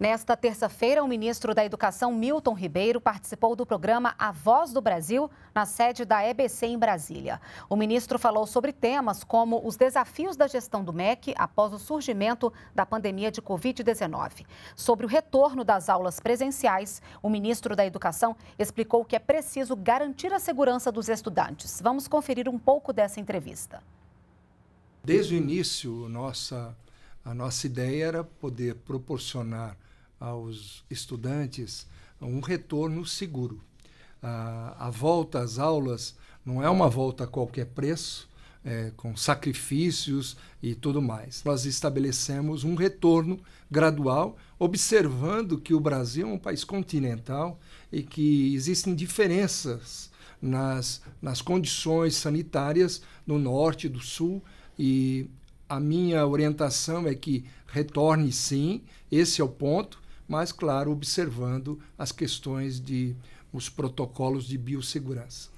Nesta terça-feira, o ministro da Educação, Milton Ribeiro, participou do programa A Voz do Brasil, na sede da EBC em Brasília. O ministro falou sobre temas como os desafios da gestão do MEC após o surgimento da pandemia de Covid-19. Sobre o retorno das aulas presenciais, o ministro da Educação explicou que é preciso garantir a segurança dos estudantes. Vamos conferir um pouco dessa entrevista. Desde o início, nossa, a nossa ideia era poder proporcionar aos estudantes um retorno seguro. A, a volta às aulas não é uma volta a qualquer preço, é, com sacrifícios e tudo mais. Nós estabelecemos um retorno gradual, observando que o Brasil é um país continental e que existem diferenças nas, nas condições sanitárias no norte e do sul. E a minha orientação é que retorne sim, esse é o ponto mas, claro, observando as questões de os protocolos de biossegurança.